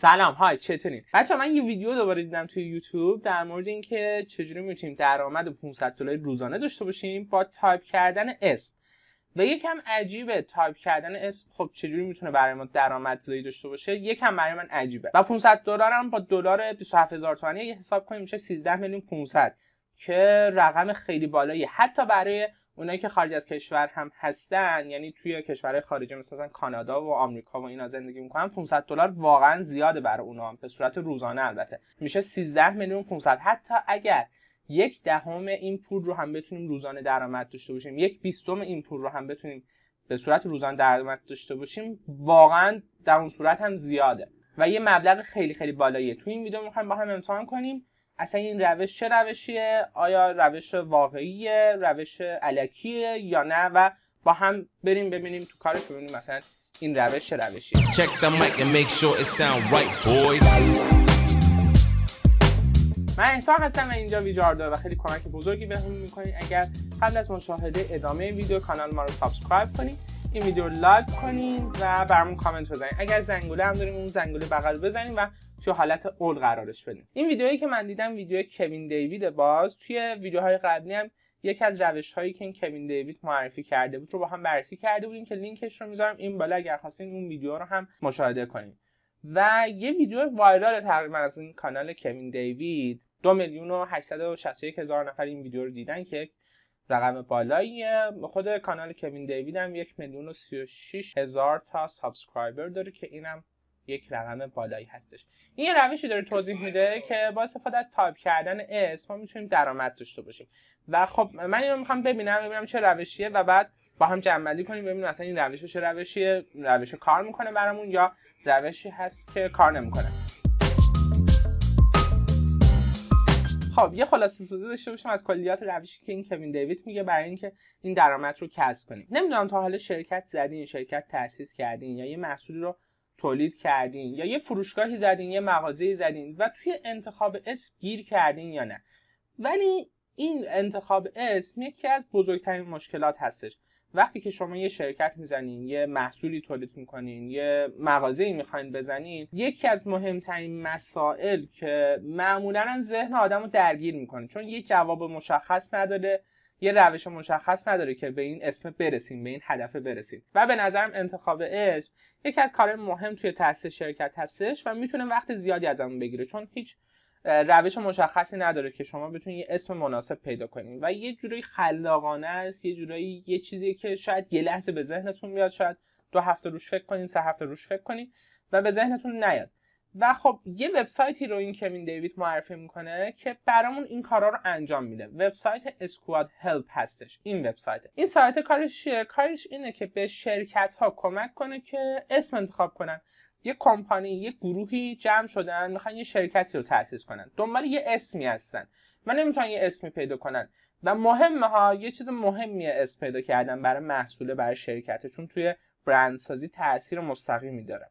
سلام های چطورین بچه من یه ویدیو دوباره دیدم توی یوتیوب در مورد اینکه چجوری میتونیم درآمد 500 دلار روزانه داشته باشیم با تایپ کردن اسم و یکم عجیبه تایپ کردن اسم خب چجوری میتونه برای ما درآمدزایی داشته باشه یکم برای من عجیبه و 500 دلار هم با دلار 27000 تومانی حساب کنیم میشه 13 میلیون 500 که رقم خیلی بالایی حتی برای اونایی که خارج از کشور هم هستن یعنی توی کشورهای خارجی مثلا کانادا و آمریکا و اینا زندگی میکنن 500 دلار واقعا زیاده برای اونا به صورت روزانه البته میشه 13 میلیون 500 حتی اگر یک دهم این پول رو هم بتونیم روزانه درآمد داشته باشیم یک بیستم این پول رو هم بتونیم به صورت روزانه درآمد داشته باشیم واقعا در اون صورت هم زیاده و یه مبلغ خیلی خیلی بالاییه تو این ویدیو میخوایم با هم امتحان کنیم اصلا این روش چه روشیه آیا روش واقعیه روش علکیه یا نه و با هم بریم ببینیم تو کارش ببینیم مثلا این روش چه روشیه من احسان هستم و اینجا داره و خیلی کمک بزرگی به هم اگر قبل از مشاهده ادامه ویدیو کانال ما رو سابسکرایب کنید این ویدیو رو لایک کنید و برامون کامنت بزنید اگر زنگوله هم داریم اون زنگوله بغل بزنید و توی حالت اول قرارش بدیم این ویدیویی که من دیدم ویدیو کوین دیوید باز توی ویدیوهای قبلی هم یکی از روش هایی که این کوین دیوید معرفی کرده بود رو با هم بررسی کرده بودیم که لینکش رو میذارم این بالا اگر خواستین اون ویدیو رو هم مشاهده کنیم و یه ویدیو وایرال تقریبا از این کانال کوین دیوید دو میلیون و هزار نفر این ویدیو رو دیدن که رقم بالاییه خود کانال کوین دیوید هم یک میلیون و سی و هزار تا سابسکرایبر داره که اینم یک رقم بالایی هستش این یه روشی داره توضیح میده که با استفاده از تایپ کردن اس ما میتونیم درآمد داشته باشیم و خب من اینو میخوام ببینم ببینم چه روشیه و بعد با هم جمع کنیم ببینیم اصلا این روش چه روشیه روش کار میکنه برامون یا روشی هست که کار نمیکنه خب یه خلاصه داشته باشم از کلیات روشی که این کوین دیوید میگه برای اینکه این درآمد رو کسب کنیم نمیدونم تا حالا شرکت زدین شرکت تاسیس کردین یا یه محصولی رو تولید کردین یا یه فروشگاهی زدین یه مغازه‌ای زدین و توی انتخاب اسم گیر کردین یا نه ولی این انتخاب اسم یکی از بزرگترین مشکلات هستش وقتی که شما یه شرکت میزنین یه محصولی تولید میکنین یه مغازه‌ای میخواین بزنین یکی از مهمترین مسائل که معمولاً هم ذهن آدم رو درگیر میکنه چون یه جواب مشخص نداره یه روش مشخص نداره که به این اسم برسیم به این هدف برسیم و به نظرم انتخاب اسم یکی از کارهای مهم توی تاسیس شرکت هستش و میتونه وقت زیادی ازمون بگیره چون هیچ روش مشخصی نداره که شما بتونید یه اسم مناسب پیدا کنید و یه جورایی خلاقانه است یه جورایی یه چیزی که شاید یه لحظه به ذهنتون بیاد شاید دو هفته روش فکر کنید سه هفته روش فکر کنید و به ذهنتون نیاد و خب یه وبسایتی رو این کوین دیوید معرفی میکنه که برامون این کارا رو انجام میده وبسایت اسکواد هلپ هستش این وبسایت این سایت کارش چیه کارش اینه که به شرکت ها کمک کنه که اسم انتخاب کنن یه کمپانی یه گروهی جمع شدن میخوان یه شرکتی رو تأسیس کنن دنبال یه اسمی هستن و نمیتونن یه اسمی پیدا کنن و مهمه ها یه چیز مهمیه اسم پیدا کردن برای محصول برای شرکته توی برندسازی تاثیر مستقیمی داره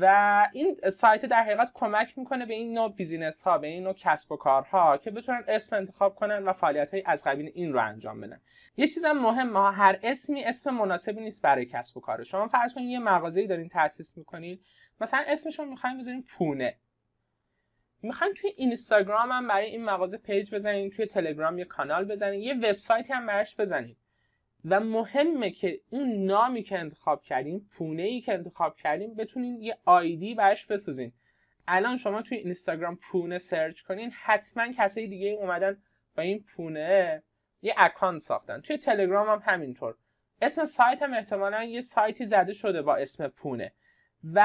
و این سایت در حقیقت کمک میکنه به این نوع بیزینس ها به این نوع کسب و کارها که بتونن اسم انتخاب کنن و فعالیت های از قبیل این رو انجام بدن یه چیزم مهم ها هر اسمی اسم مناسبی نیست برای کسب و کار شما فرض کنید یه مغازه‌ای دارین تاسیس میکنین مثلا اسمش رو میخواین بذارین پونه میخواین توی اینستاگرام هم برای این مغازه پیج بزنین توی تلگرام یه کانال بزنین یه وبسایتی هم براش بزنین و مهمه که اون نامی که انتخاب کردیم پونه ای که انتخاب کردیم بتونین یه آیدی براش بسازین الان شما توی اینستاگرام پونه سرچ کنین حتما کسای دیگه اومدن با این پونه یه اکانت ساختن توی تلگرام هم همینطور اسم سایت هم احتمالا یه سایتی زده شده با اسم پونه و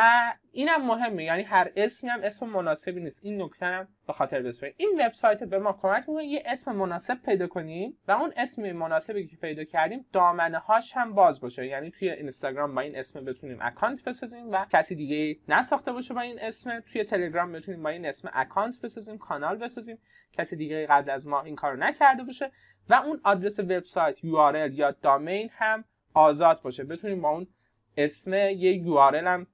اینم مهمه یعنی هر اسمی هم اسم مناسبی نیست این نکته هم به خاطر این وبسایت به ما کمک میکنه یه اسم مناسب پیدا کنیم و اون اسم مناسبی که پیدا کردیم دامنه هاش هم باز باشه یعنی توی اینستاگرام با این اسم بتونیم اکانت بسازیم و کسی دیگه نساخته باشه با این اسم توی تلگرام بتونیم با این اسم اکانت بسازیم کانال بسازیم کسی دیگه قبل از ما این کارو نکرده باشه و اون آدرس وبسایت URL یا دامین هم آزاد باشه بتونیم با اون اسم یه URL هم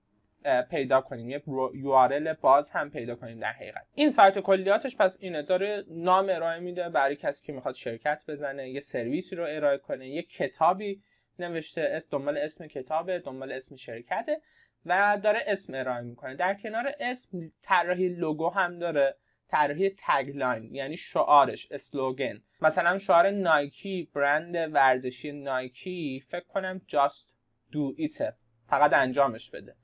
پیدا کنیم یک یو باز هم پیدا کنیم در حقیقت این سایت کلیاتش پس اینه داره نام ارائه میده برای کسی که میخواد شرکت بزنه یه سرویسی رو ارائه کنه یه کتابی نوشته اس دنبال اسم کتابه دنبال اسم شرکته و داره اسم ارائه میکنه در کنار اسم طراحی لوگو هم داره طراحی تگلاین یعنی شعارش اسلوگن مثلا شعار نایکی برند ورزشی نایکی فکر کنم جاست دو ایت فقط انجامش بده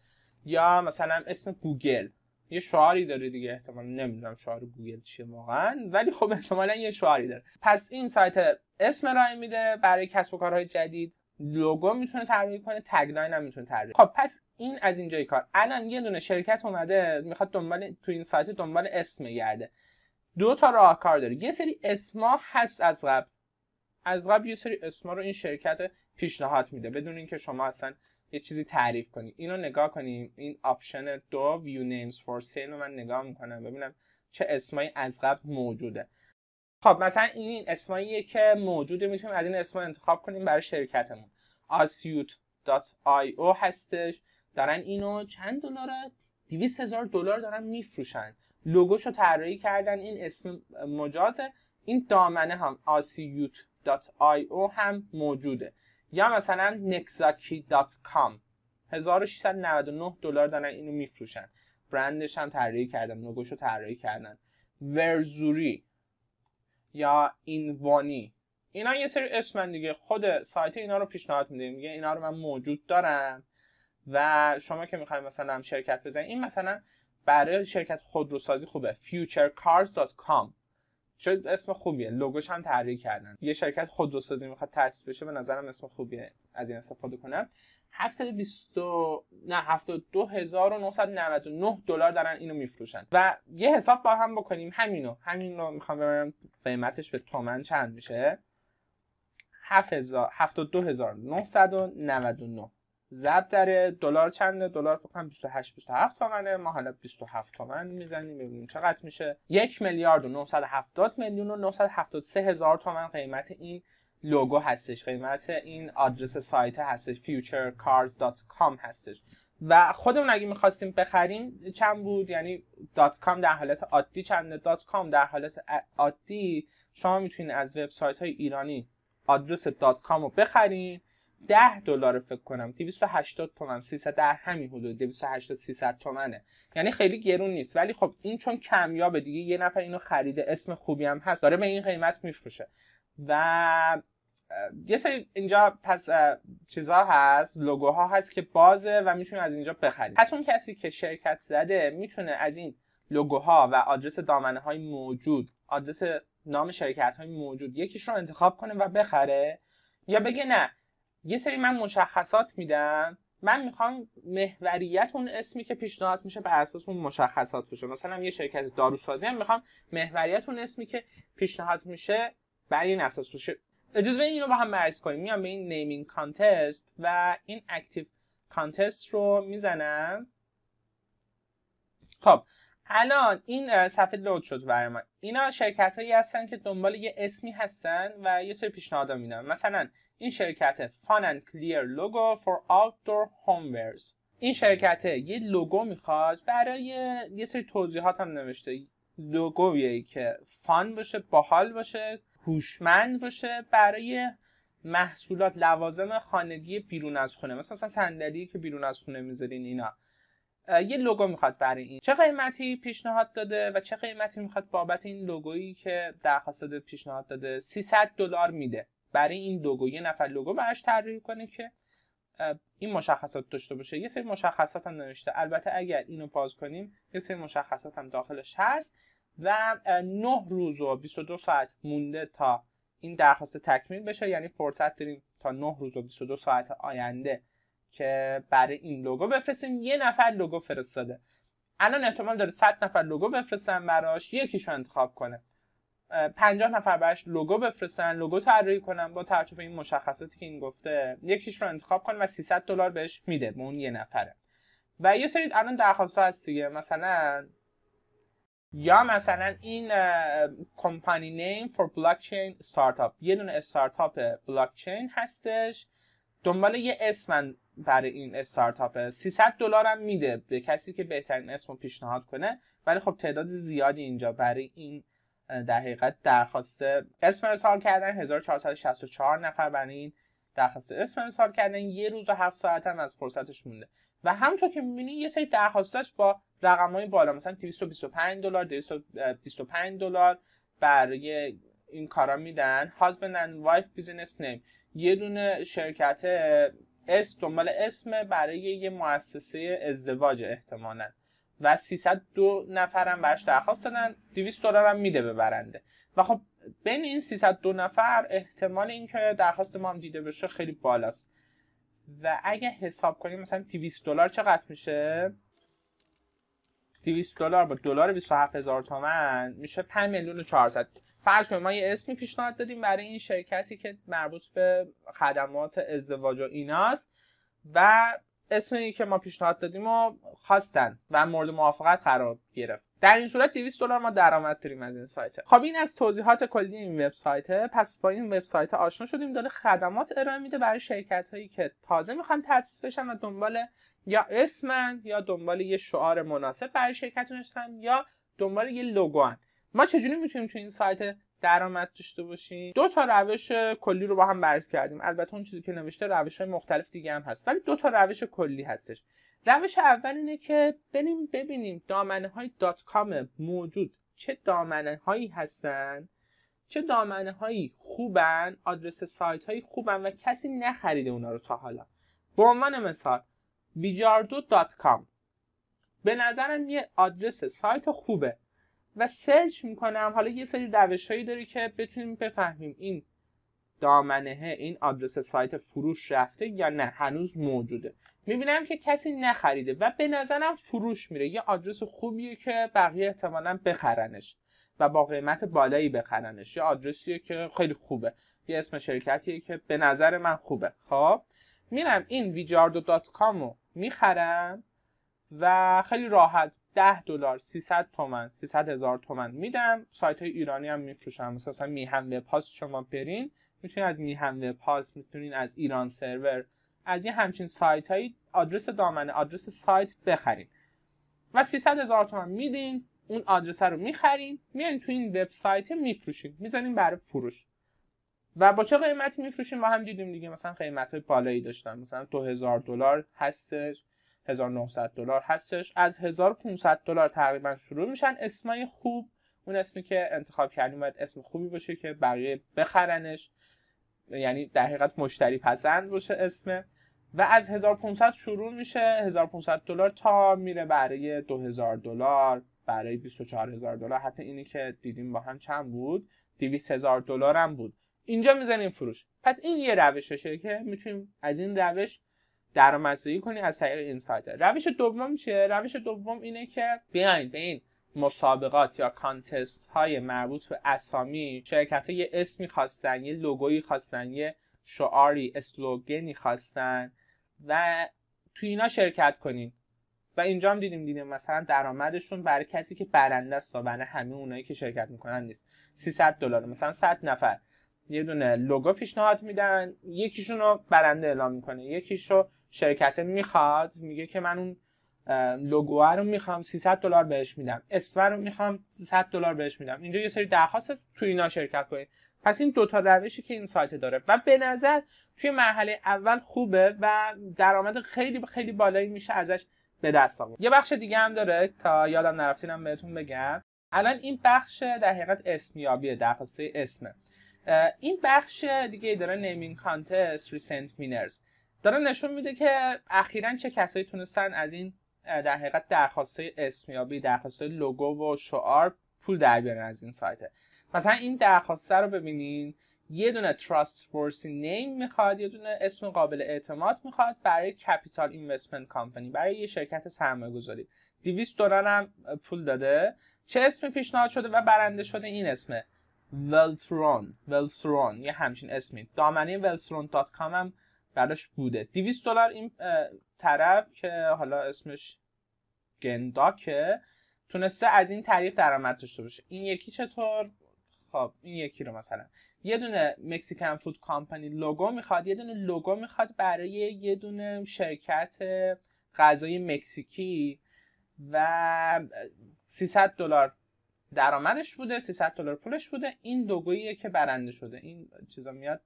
یا مثلا اسم گوگل یه شعاری داره دیگه احتمال نمیدونم شعار گوگل چیه واقعا ولی خب احتمالا یه شعاری داره پس این سایت اسم رای میده برای کسب و کارهای جدید لوگو میتونه طراحی کنه تگلاین هم میتونه طراحی خب پس این از اینجای کار الان یه دونه شرکت اومده میخواد دنبال تو این سایت دنبال اسم گرده دو تا راهکار داره یه سری اسما هست از قبل از قبل یه سری اسما رو این شرکت پیشنهاد میده بدون اینکه شما اصلا یه چیزی تعریف کنی اینو نگاه کنیم این آپشن دو view names for sale رو من نگاه میکنم ببینم چه اسمایی از قبل موجوده خب مثلا این اسماییه که موجوده میتونیم از این اسما انتخاب کنیم برای شرکتمون asyut.io هستش دارن اینو چند دلاره 200 هزار دلار دارن میفروشن لوگوشو طراحی کردن این اسم مجازه این دامنه هم asyut.io هم موجوده یا مثلا nexaki.com 1699 دلار دارن اینو میفروشن برندش هم طراحی کردن نگوش رو طراحی کردن ورزوری یا اینوانی اینا یه سری اسمن دیگه خود سایت اینا رو پیشنهاد میده میگه اینا رو من موجود دارم و شما که میخواید مثلا شرکت بزنید این مثلا برای شرکت خودروسازی خوبه futurecars.com چه اسم خوبیه لوگوش هم تحریک کردن یه شرکت خودروسازی میخواد تأسیس بشه به نظرم اسم خوبیه از این استفاده کنم 720 نه 72999 دلار دارن اینو میفروشن و یه حساب با هم بکنیم همینو همینو میخوام ببینم قیمتش به تومن چند میشه 72999 زب داره دلار چنده دلار فکر کنم 28 27 تومنه ما حالا 27 تومن میزنیم ببینیم چقدر میشه 1 میلیارد و 970 میلیون و 973 هزار تومن قیمت این لوگو هستش قیمت این آدرس سایت هستش futurecars.com هستش و خودمون اگه میخواستیم بخریم چند بود یعنی دات کام در حالت عادی چنده دات کام در حالت عادی شما میتونید از وبسایت های ایرانی آدرس دات کام رو بخرین 10 دلار فکر کنم 280 تومن 300 در همین حدود 280 300 تومنه یعنی خیلی گرون نیست ولی خب این چون کمیابه دیگه یه نفر اینو خریده اسم خوبی هم هست داره به این قیمت میفروشه و یه سری اینجا پس چیزها هست لوگوها هست که بازه و میتونه از اینجا بخرید پس اون کسی که شرکت زده میتونه از این لوگوها و آدرس دامنه های موجود آدرس نام شرکت های موجود یکیش رو انتخاب کنه و بخره یا بگه نه یه سری من مشخصات میدن من میخوام محوریت اون اسمی که پیشنهاد میشه بر اساس اون مشخصات باشه مثلا یه شرکت داروسازی هم میخوام محوریت اون اسمی که پیشنهاد میشه بر این اساس باشه اجازه بدین اینو با هم بررسی کنیم میام به این نیمینگ کانتست و این اکتیو کانتست رو میزنم خب الان این صفحه لود شد برای من اینا شرکت هایی هستن که دنبال یه اسمی هستن و یه سری پیشنهاد میدن مثلا این شرکت فان اند کلیر لوگو فور آوتدور هومورز این شرکت یه لوگو میخواد برای یه سری توضیحات هم نوشته لوگویی که فان باشه باحال باشه هوشمند باشه برای محصولات لوازم خانگی بیرون از خونه مثلا صندلی که بیرون از خونه میذارین اینا یه لوگو میخواد برای این چه قیمتی پیشنهاد داده و چه قیمتی میخواد بابت این لوگویی که درخواست پیشنهاد داده 300 دلار میده برای این لوگو یه نفر لوگو براش طراحی کنه که این مشخصات داشته باشه یه سری مشخصات هم نوشته البته اگر اینو باز کنیم یه سری مشخصات هم داخلش هست و 9 روز و 22 ساعت مونده تا این درخواست تکمیل بشه یعنی فرصت داریم تا 9 روز و 22 ساعت آینده که برای این لوگو بفرستیم یه نفر لوگو فرستاده الان احتمال داره 100 نفر لوگو بفرستن براش یکیشو انتخاب کنه 50 نفر براش لوگو بفرستن لوگو طراحی کنن با توجه به این مشخصاتی که این گفته یکیش رو انتخاب کن و 300 دلار بهش میده به اون یه نفره و یه سری الان درخواست هست دیگه مثلا یا مثلا این کمپانی نیم فور بلاکچین استارتاپ یه دونه بلاک چین هستش دنبال یه اسم برای این اپ 300 دلار هم میده به کسی که بهترین اسم رو پیشنهاد کنه ولی خب تعداد زیادی اینجا برای این در حقیقت درخواست اسم ارسال کردن 1464 نفر برای این درخواست اسم ارسال کردن یه روز و هفت ساعت هم از فرصتش مونده و همونطور که میبینید یه سری درخواستاش با رقم های بالا مثلا 225 دلار 225 دلار برای این کارا میدن husband and wife business name یه دونه شرکت اسم دنبال اسم برای یه مؤسسه ازدواج احتمالاً و 302 نفرم برش درخواست دادن 200 دلار هم میده به برنده و خب بین این 302 نفر احتمال اینکه درخواست ما هم دیده بشه خیلی بالاست و اگه حساب کنیم مثلا 200 دلار چقدر میشه 200 دلار با دلار 27000 هزار میشه 5 میلیون و 400 فرض کنیم ما یه اسمی پیشنهاد دادیم برای این شرکتی که مربوط به خدمات ازدواج و ایناست و اسمی که ما پیشنهاد دادیم و خواستن و مورد موافقت قرار گرفت در این صورت 200 دلار ما درآمد داریم از این سایت خب این از توضیحات کلی این وبسایت پس با این وبسایت آشنا شدیم داره خدمات ارائه میده برای شرکت هایی که تازه میخوان تاسیس بشن و دنبال یا اسمن یا دنبال یه شعار مناسب برای شرکتشون هستن یا دنبال یه لوگو هن. ما چجوری میتونیم تو این سایت درآمد داشته باشین دو تا روش کلی رو با هم بررسی کردیم البته اون چیزی که نوشته روش های مختلف دیگه هم هست ولی دو تا روش کلی هستش روش اول اینه که بریم ببینیم دامنه های دات کام موجود چه دامنه هایی هستن چه دامنه هایی خوبن آدرس سایت هایی خوبن و کسی نخریده اونا رو تا حالا به عنوان مثال بیجاردو دات کام به نظرم یه آدرس سایت خوبه و سرچ میکنم حالا یه سری روش هایی داره که بتونیم بفهمیم این دامنه این آدرس سایت فروش رفته یا نه هنوز موجوده میبینم که کسی نخریده و به نظرم فروش میره یه آدرس خوبیه که بقیه احتمالا بخرنش و با قیمت بالایی بخرنش یه آدرسیه که خیلی خوبه یه اسم شرکتیه که به نظر من خوبه خب میرم این ویجاردو دات کامو میخرم و خیلی راحت 10 دلار 300 تومن 300 هزار تومن میدم سایت های ایرانی هم میفروشن مثلا وب پاس شما برین میتونین از وب پاس میتونین از ایران سرور از یه همچین سایت های آدرس دامنه آدرس سایت بخرین و 300 هزار تومن میدین اون آدرس رو میخرین میان تو این وبسایت میفروشین میزنین برای فروش و با چه قیمتی میفروشین ما هم دیدیم دیگه مثلا قیمت های بالایی داشتن مثلا 2000 دلار هستش 1900 دلار هستش از 1500 دلار تقریبا شروع میشن اسمای خوب اون اسمی که انتخاب کردیم باید اسم خوبی باشه که بقیه بخرنش یعنی در حقیقت مشتری پسند باشه اسمه و از 1500 شروع میشه 1500 دلار تا میره برای 2000 دلار برای 24000 دلار حتی اینی که دیدیم با هم چند بود 200000 دلار هم بود اینجا میزنیم فروش پس این یه روششه که میتونیم از این روش درآمدزایی کنی از طریق اینسایدر روش دوم چیه روش دوم اینه که بیاین به این مسابقات یا کانتست های مربوط به اسامی شرکت های یه اسمی خواستن یه لوگویی خواستن یه شعاری اسلوگنی خواستن و تو اینا شرکت کنین و اینجا هم دیدیم دیدیم مثلا درآمدشون برای کسی که برنده است برای همه اونایی که شرکت میکنن نیست 300 دلار مثلا 100 نفر یه دونه لوگو پیشنهاد میدن یکیشون رو برنده اعلام میکنه یکیشو شرکت میخواد میگه که من اون لوگو رو میخوام 300 دلار بهش میدم اسم رو میخوام 300 دلار بهش میدم اینجا یه سری درخواست هست تو اینا شرکت کنید پس این دوتا روشی که این سایت داره و به نظر توی مرحله اول خوبه و درآمد خیلی خیلی بالایی میشه ازش به دست آورد یه بخش دیگه هم داره تا یادم نرفتینم بهتون بگم الان این بخش در حقیقت اسمیابیه درخواسته اسمه این بخش دیگه داره نیمینگ کانتست ریسنت مینرز داره نشون میده که اخیرا چه کسایی تونستن از این در حقیقت درخواست اسمیابی درخواست لوگو و شعار پول در بیارن از این سایت مثلا این درخواسته رو ببینین یه دونه تراست ورسی نیم میخواد یه دونه اسم قابل اعتماد میخواد برای کپیتال اینوستمنت کامپنی برای یه شرکت سرمایه گذاری 200 دلار هم پول داده چه اسمی پیشنهاد شده و برنده شده این اسمه ولترون ولترون یه همچین اسمی دامنه هم براش بوده 200 دلار این طرف که حالا اسمش گنداکه تونسته از این طریق درآمد داشته باشه این یکی چطور خب این یکی رو مثلا یه دونه مکسیکن فود کامپانی لوگو میخواد یه دونه لوگو میخواد برای یه دونه شرکت غذای مکزیکی و 300 دلار درآمدش بوده 300 دلار پولش بوده این لوگوییه که برنده شده این چیزا میاد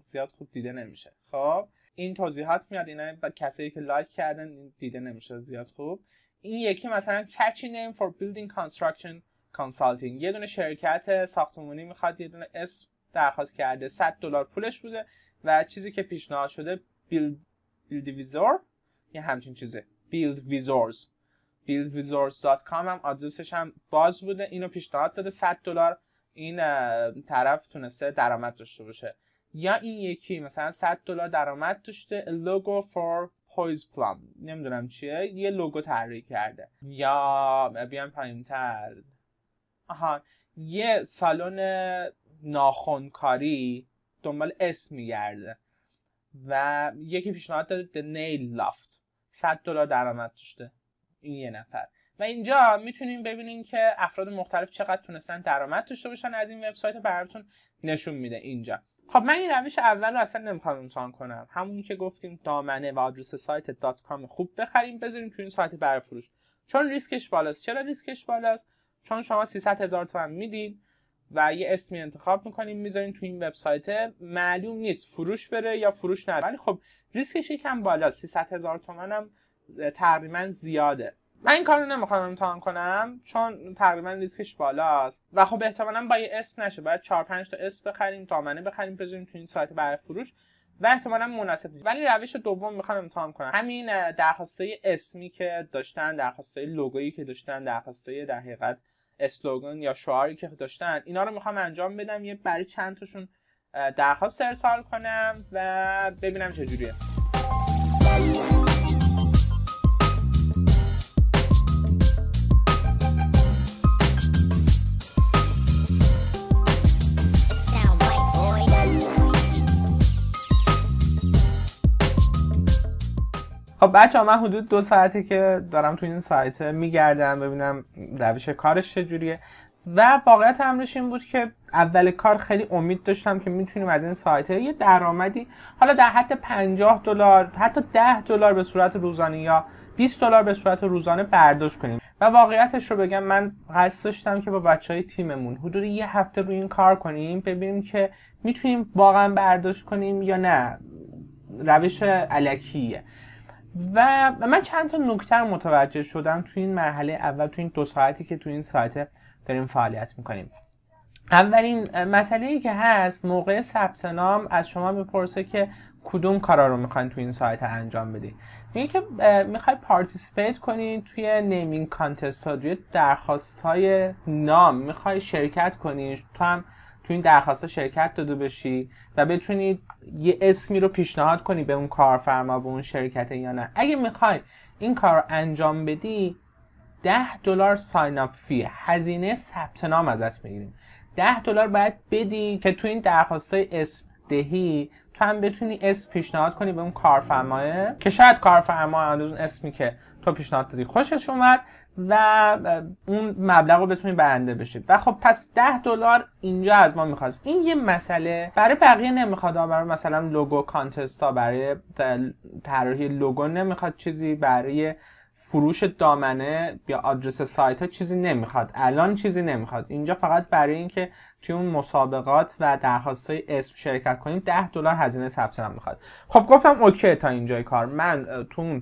زیاد خوب دیده نمیشه خب این توضیحات میاد اینا با کسایی که لایک کردن دیده نمیشه زیاد خوب این یکی مثلا کچی نیم فور بیلدینگ کانستراکشن کانسالتینگ یه دونه شرکت ساختمانی میخواد یه دونه اسم درخواست کرده 100 دلار پولش بوده و چیزی که پیشنهاد شده بیلد بیلد ویزور یه همچین چیزه بیلد ویزورز کام هم آدرسش هم باز بوده اینو پیشنهاد داده 100 دلار این طرف تونسته درآمد داشته باشه یا این یکی مثلا 100 دلار درآمد داشته لوگو فور پویز پلام نمیدونم چیه یه لوگو طراحی کرده یا بیام پایین تر آها یه سالن ناخونکاری دنبال اسم میگرده و یکی پیشنهاد داده The Nail Loft 100 دلار درآمد داشته این یه نفر و اینجا میتونیم ببینیم که افراد مختلف چقدر تونستن درآمد داشته باشن از این وبسایت براتون نشون میده اینجا خب من این روش اول رو اصلا نمیخوام امتحان کنم همونی که گفتیم دامنه و آدرس سایت دات کام خوب بخریم بذاریم تو این سایت برفروش چون ریسکش بالاست چرا ریسکش بالاست چون شما 300 هزار تومن میدین و یه اسمی انتخاب میکنیم میذارین تو این وبسایت معلوم نیست فروش بره یا فروش نره ولی خب ریسکش یکم بالاست 300 هزار تومن هم تقریبا زیاده من این کار رو نمیخوام امتحان کنم چون تقریبا ریسکش بالاست و خب احتمالا با یه اسم نشه باید 4 5 تا اسم بخریم دامنه بخریم بذاریم تو این سایت برای فروش و احتمالا مناسب نیست ولی روش دوم میخوام امتحان کنم همین درخواستای اسمی که داشتن درخواستای لوگویی که داشتن درخواستای در حقیقت اسلوگن یا شعاری که داشتن اینا رو میخوام انجام بدم یه برای چند تاشون درخواست ارسال کنم و ببینم چجوریه خب بچه من حدود دو ساعته که دارم تو این سایت میگردم ببینم روش کارش چجوریه و واقعیت امرش این بود که اول کار خیلی امید داشتم که میتونیم از این سایت یه درآمدی حالا در حد 50 دلار حتی 10 دلار به صورت روزانه یا 20 دلار به صورت روزانه برداشت کنیم و واقعیتش رو بگم من قصد داشتم که با بچه های تیممون حدود یه هفته روی این کار کنیم ببینیم که میتونیم واقعا برداشت کنیم یا نه روش علکیه و من چند تا نکتر متوجه شدم تو این مرحله اول تو این دو ساعتی که تو این ساعت داریم فعالیت میکنیم اولین مسئله ای که هست موقع ثبت نام از شما میپرسه که کدوم کارا رو میخواین تو این سایت انجام بدی میگه که میخوای پارتیسیپیت کنی توی نیمینگ کانتست ها درخواست های نام میخوای شرکت کنی تو هم تو این درخواست شرکت داده بشی و بتونی یه اسمی رو پیشنهاد کنی به اون کارفرما به اون شرکت یا نه اگه میخوای این کار رو انجام بدی 10 دلار ساین اپ فی هزینه ثبت نام ازت میگیریم 10 دلار باید بدی که تو این درخواست اسم دهی تو هم بتونی اسم پیشنهاد کنی به اون کارفرماه که شاید کارفرما اون اسمی که خب پیشنهاد دادی خوشش اومد و اون مبلغ رو بتونی برنده بشید و خب پس 10 دلار اینجا از ما میخواست این یه مسئله برای بقیه نمیخواد برای مثلا لوگو کانتست ها برای طراحی لوگو نمیخواد چیزی برای فروش دامنه یا آدرس سایت ها چیزی نمیخواد الان چیزی نمیخواد اینجا فقط برای اینکه توی اون مسابقات و درخواست اسم شرکت کنیم 10 دلار هزینه ثبت نام میخواد خب گفتم اوکی تا اینجای کار من تو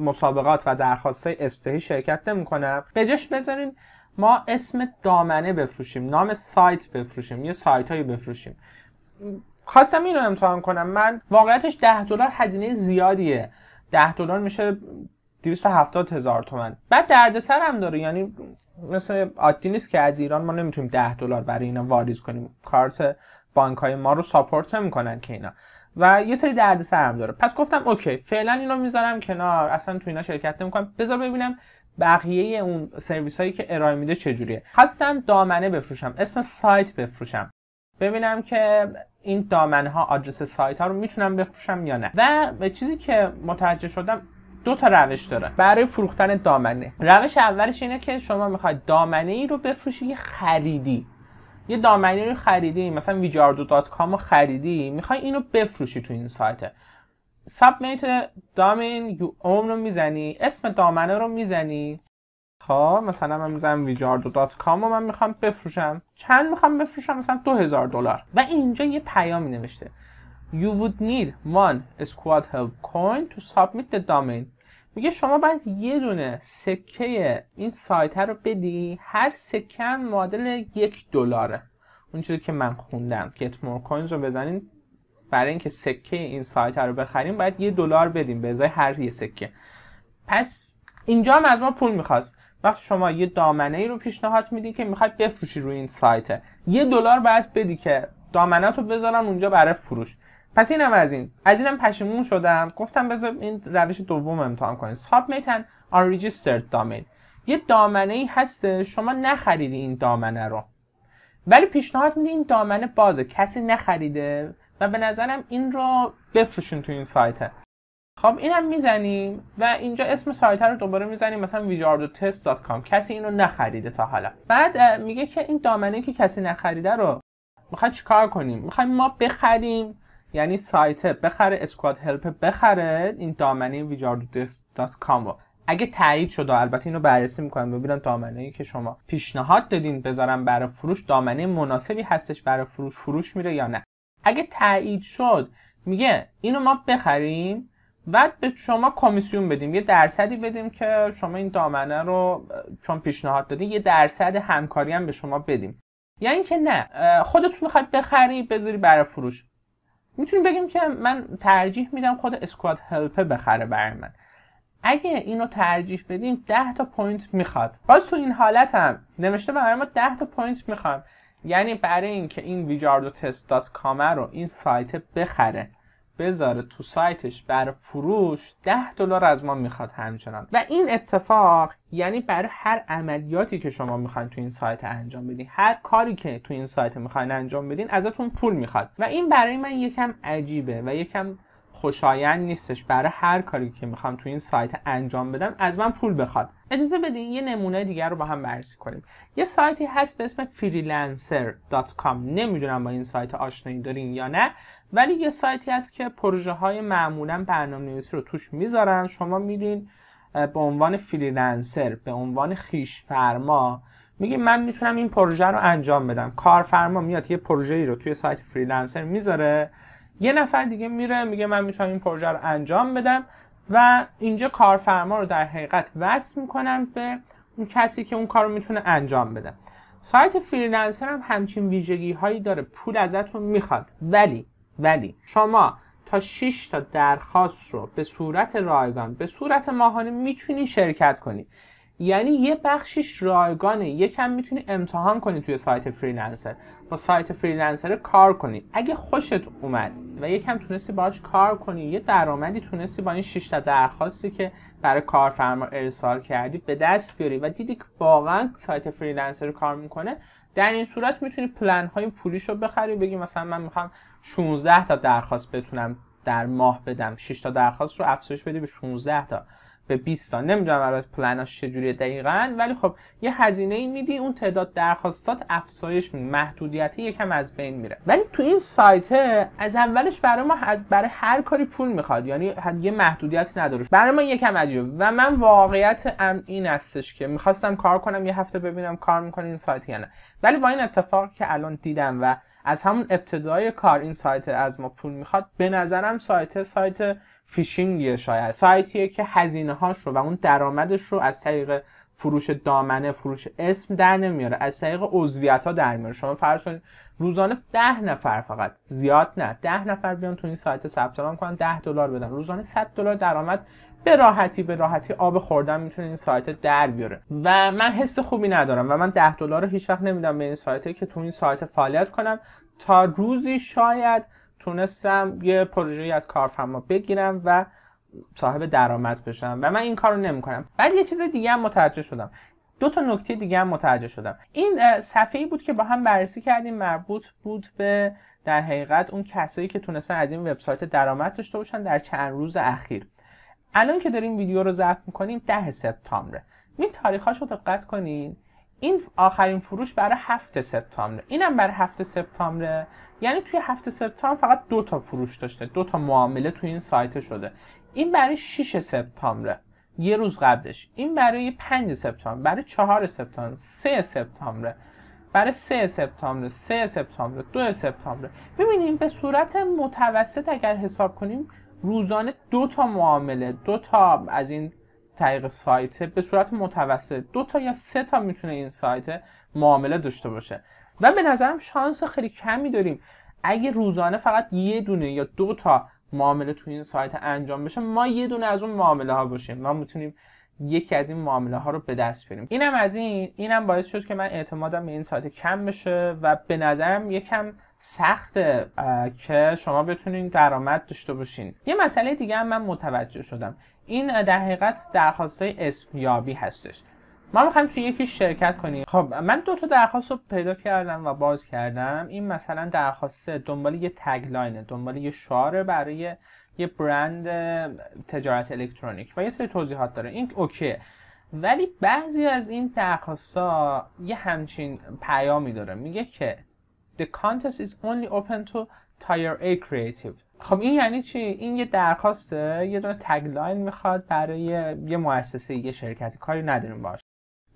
مسابقات و درخواست های شرکت نمیکنم به جاش بذارین ما اسم دامنه بفروشیم نام سایت بفروشیم یه سایت هایی بفروشیم خواستم این رو امتحان کنم من واقعیتش 10 دلار هزینه زیادیه 10 دلار میشه 270 هزار تومن بعد دردسر هم داره یعنی مثل عادی نیست که از ایران ما نمیتونیم 10 دلار برای اینا واریز کنیم کارت بانک های ما رو ساپورت نمیکنن که اینا و یه سری درد هم داره پس گفتم اوکی فعلا اینو میذارم کنار اصلا تو اینا شرکت نمیکنم بذار ببینم بقیه اون سرویس هایی که ارائه میده چجوریه هستم دامنه بفروشم اسم سایت بفروشم ببینم که این دامنه ها آدرس سایت ها رو میتونم بفروشم یا نه و چیزی که متوجه شدم دو تا روش داره برای فروختن دامنه روش اولش اینه که شما میخواید دامنه ای رو بفروشی خریدی یه دامنی رو خریدی مثلا ویجاردو دات کام رو خریدی میخوای اینو بفروشی تو این سایت سابمیت دامین یو اوم رو میزنی اسم دامنه رو میزنی خب مثلا من میزنم ویجاردو دات کام رو من میخوام بفروشم چند میخوام بفروشم مثلا دو هزار دلار و اینجا یه پیامی نوشته You would need one squad help coin to submit the domain میگه شما باید یه دونه سکه این سایت رو بدی هر سکه هم معادل یک دلاره اون چیزی که من خوندم کت مور کوینز رو بزنین برای اینکه سکه این سایت رو بخریم باید یه دلار بدیم به ازای هر یه سکه پس اینجا هم از ما پول میخواست وقتی شما یه دامنه ای رو پیشنهاد میدی که میخواد بفروشی روی این سایت یه دلار باید بدی که دامنه رو بذارن اونجا برای فروش پس اینم از این از اینم پشیمون شدم گفتم بذار این روش دوم امتحان کنیم سابمیت ان unregistered domain یه دامنه ای هست شما نخریدی این دامنه رو ولی پیشنهاد میده این دامنه بازه کسی نخریده و به نظرم این رو بفروشین تو این سایت خب اینم میزنیم و اینجا اسم سایت رو دوباره میزنیم مثلا wizardotest.com کسی اینو نخریده تا حالا بعد میگه که این دامنه که کسی نخریده رو میخواد چیکار کنیم میخوایم ما بخریم یعنی سایت بخره اسکواد هلپ بخره این دامنه ویجاردودس.com رو اگه تایید شده البته اینو بررسی میکنم ببینم دامنه ای که شما پیشنهاد دادین بذارم برای فروش دامنه مناسبی هستش برای فروش فروش میره یا نه اگه تایید شد میگه اینو ما بخریم بعد به شما کمیسیون بدیم یه درصدی بدیم که شما این دامنه رو چون پیشنهاد دادین یه درصد همکاری هم به شما بدیم یعنی که نه خودتون میخواد بخری بذاری برای فروش میتونیم بگیم که من ترجیح میدم خود اسکواد هلپه بخره بر من اگه اینو ترجیح بدیم 10 تا پوینت میخواد باز تو این حالت هم نوشته برای ما 10 تا پوینت میخوام یعنی برای اینکه این ویجاردو تست دات کامر رو این سایت بخره بذاره تو سایتش بر فروش 10 دلار از ما میخواد همچنان و این اتفاق یعنی برای هر عملیاتی که شما میخواین تو این سایت انجام بدین هر کاری که تو این سایت میخواین انجام بدین ازتون پول میخواد و این برای من یکم عجیبه و یکم خوشایند نیستش برای هر کاری که میخوام تو این سایت انجام بدم از من پول بخواد اجازه بدین یه نمونه دیگر رو با هم بررسی کنیم یه سایتی هست به اسم freelancer.com نمیدونم با این سایت آشنایی دارین یا نه ولی یه سایتی هست که پروژه های معمولا برنامه نویسی رو توش میذارن شما میرین به عنوان فریلنسر به عنوان خیش فرما میگه من میتونم این پروژه رو انجام بدم کارفرما میاد یه پروژه ای رو توی سایت فریلنسر میذاره یه نفر دیگه میره میگه من میتونم این پروژه رو انجام بدم و اینجا کارفرما رو در حقیقت وصل میکنم به اون کسی که اون کار رو میتونه انجام بده سایت فریلنسر هم همچین ویژگی هایی داره پول ازتون میخواد ولی ولی شما تا 6 تا درخواست رو به صورت رایگان به صورت ماهانه میتونی شرکت کنی یعنی یه بخشش رایگانه یکم میتونی امتحان کنی توی سایت فریلنسر با سایت فریلنسر کار کنی اگه خوشت اومد و یکم تونستی باش کار کنی یه درآمدی تونستی با این 6 تا درخواستی که برای کارفرما ارسال کردی به دست بیاری و دیدی که واقعا سایت فریلنسر کار میکنه در این صورت میتونی پلن های پولیش رو بخری بگی مثلا من میخوام 16 تا درخواست بتونم در ماه بدم 6 تا درخواست رو افزایش بدی به 16 تا به 20 تا نمیدونم البته پلناش چجوریه دقیقا ولی خب یه هزینه ای میدی اون تعداد درخواستات افزایش میدی محدودیت یکم از بین میره ولی تو این سایت از اولش برای ما از برای هر کاری پول میخواد یعنی یه محدودیت نداره برای من یکم عجیبه و من واقعیت ام این هستش که میخواستم کار کنم یه هفته ببینم کار میکنه این سایت یا نه ولی با این اتفاق که الان دیدم و از همون ابتدای کار این سایت از ما پول میخواد به نظرم سایت سایت فیشینگیه شاید سایتیه که هزینه هاش رو و اون درآمدش رو از طریق فروش دامنه فروش اسم در نمیاره از طریق عضویت ها در میاره شما فرض کنید روزانه ده نفر فقط زیاد نه ده نفر بیان تو این سایت ثبت نام کنن ده دلار بدن روزانه 100 دلار درآمد به راحتی به راحتی آب خوردن میتونه این سایت در بیاره و من حس خوبی ندارم و من 10 دلار رو هیچ وقت نمیدم به این سایت که تو این سایت فعالیت کنم تا روزی شاید تونستم یه پروژه از کارفرما بگیرم و صاحب درآمد بشم و من این کارو نمیکنم بعد یه چیز دیگه هم متوجه شدم دو تا نکته دیگه هم متوجه شدم این صفحه ای بود که با هم بررسی کردیم مربوط بود به در حقیقت اون کسایی که تونستن از این وبسایت درآمد داشته باشن در چند روز اخیر الان که داریم ویدیو رو ضبط میکنیم ده سپتامبر این تاریخاش رو دقت کنین این آخرین فروش برای 7 سپتامبر اینم برای هفت سپتامبر یعنی توی هفت سپتامبر فقط دو تا فروش داشته دو تا معامله توی این سایت شده این برای 6 سپتامبر یه روز قبلش این برای 5 سپتامبر برای 4 سپتامبر 3 سپتامبر برای 3 سپتامبر 3 سپتامبر 2 سپتامبر ببینیم به صورت متوسط اگر حساب کنیم روزانه دو تا معامله دو تا از این طریق سایت به صورت متوسط دو تا یا سه تا میتونه این سایت معامله داشته باشه و به نظرم شانس خیلی کمی داریم اگه روزانه فقط یه دونه یا دو تا معامله تو این سایت انجام بشه ما یه دونه از اون معامله ها باشیم ما میتونیم یکی از این معامله ها رو به دست بیاریم اینم از این اینم باعث شد که من اعتمادم به این سایت کم بشه و به نظرم یکم سخته که شما بتونین درآمد داشته باشین یه مسئله دیگه هم من متوجه شدم این در حقیقت درخواست اسمیابی هستش ما میخوایم توی یکی شرکت کنیم خب من دو تا درخواست رو پیدا کردم و باز کردم این مثلا درخواست دنبال یه تگلاینه دنبال یه شعار برای یه برند تجارت الکترونیک و یه سری توضیحات داره این اوکیه ولی بعضی از این درخواست یه همچین پیامی داره میگه که The contest is only open to tier A creative خب این یعنی چی این یه درخواسته یه دونه تگلاین میخواد برای یه مؤسسه یه شرکتی کاری نداریم باش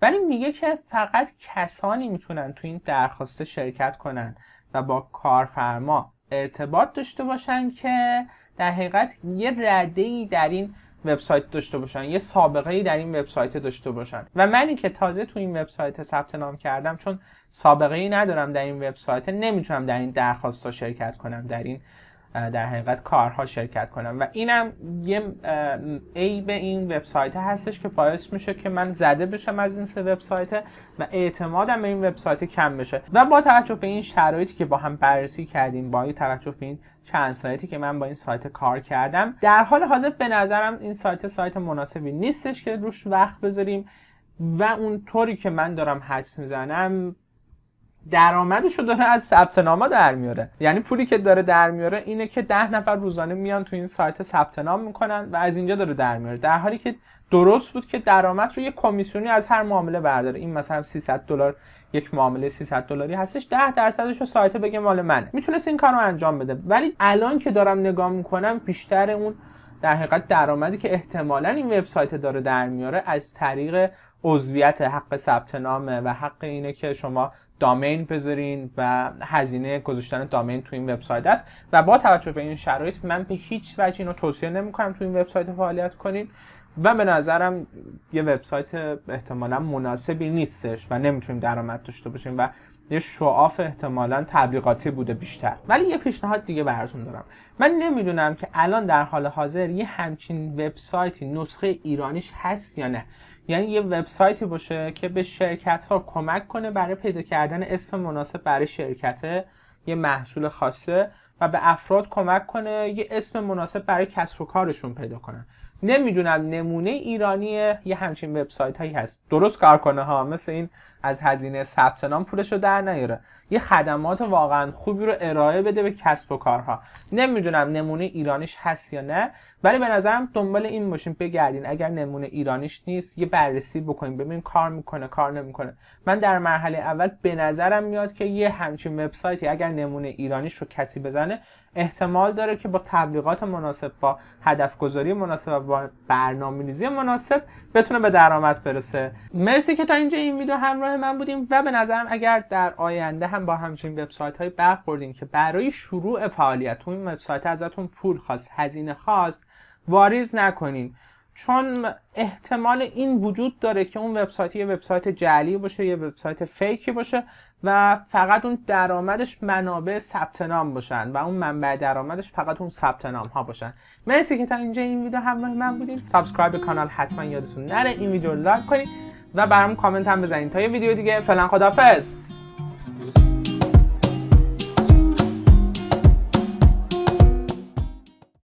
ولی میگه که فقط کسانی میتونن تو این درخواست شرکت کنن و با کارفرما ارتباط داشته باشن که در حقیقت یه رده ای در این وبسایت داشته باشن یه سابقه ای در این وبسایت داشته باشن و منی که تازه تو این وبسایت ثبت نام کردم چون سابقه ای ندارم در این وبسایت نمیتونم در این درخواست شرکت کنم در این در حقیقت کارها شرکت کنم و اینم یه عیب این وبسایت هستش که باعث میشه که من زده بشم از این سه وبسایت و اعتمادم به این وبسایت کم بشه و با توجه به این شرایطی که با هم بررسی کردیم با توجه به این چند سایتی که من با این سایت کار کردم در حال حاضر به نظرم این سایت سایت مناسبی نیستش که روش وقت بذاریم و اون طوری که من دارم حدس میزنم درآمدش رو داره از ثبت نامه در میاره یعنی پولی که داره در میاره اینه که ده نفر روزانه میان تو این سایت ثبت نام میکنن و از اینجا داره در میاره در حالی که درست بود که درآمد رو یه کمیسیونی از هر معامله برداره این مثلا 300 دلار یک معامله 300 دلاری هستش 10 درصدش رو سایت بگه مال منه میتونست این کارو انجام بده ولی الان که دارم نگاه میکنم بیشتر اون در حقیقت درآمدی که احتمالا این وبسایت داره در میاره از طریق عضویت حق ثبت نامه و حق اینه که شما دامین بذارین و هزینه گذاشتن دامین تو این وبسایت است و با توجه به این شرایط من به هیچ وجه اینو توصیه نمیکنم تو این وبسایت فعالیت کنین و به نظرم یه وبسایت احتمالا مناسبی نیستش و نمیتونیم درآمد داشته باشیم و یه شعاف احتمالا تبلیغاتی بوده بیشتر ولی یه پیشنهاد دیگه براتون دارم من نمیدونم که الان در حال حاضر یه همچین وبسایتی نسخه ایرانیش هست یا نه یعنی یه وبسایتی باشه که به شرکت ها کمک کنه برای پیدا کردن اسم مناسب برای شرکت یه محصول خاصه و به افراد کمک کنه یه اسم مناسب برای کسب و کارشون پیدا کنن نمیدونم نمونه ایرانی یه همچین وبسایت هایی هست درست کار کنه ها مثل این از هزینه ثبت نام پولش رو در نیاره یه خدمات واقعا خوبی رو ارائه بده به کسب و کارها نمیدونم نمونه ایرانیش هست یا نه ولی به نظرم دنبال این ماشین بگردین اگر نمونه ایرانیش نیست یه بررسی بکنیم ببینیم کار میکنه کار نمیکنه من در مرحله اول به نظرم میاد که یه همچین وبسایتی اگر نمونه ایرانیش رو کسی بزنه احتمال داره که با تبلیغات مناسب با هدف گذاری مناسب و با برنامه ریزی مناسب بتونه به درآمد برسه مرسی که تا اینجا این ویدیو همراه من بودیم و به نظرم اگر در آینده هم با همچین وبسایت های برخوردیم که برای شروع فعالیت تو وبسایت ازتون پول خواست هزینه خواست واریز نکنین چون احتمال این وجود داره که اون وبسایت یه وبسایت جعلی باشه یه وبسایت فیکی باشه و فقط اون درآمدش منابع ثبت نام باشن و اون منبع درآمدش فقط اون ثبت نام ها باشن مرسی که تا اینجا این ویدیو همراه من بودیم سابسکرایب کانال حتما یادتون نره این ویدیو رو لایک کنید و برام کامنت هم بزنید تا یه ویدیو دیگه فعلا خدافظ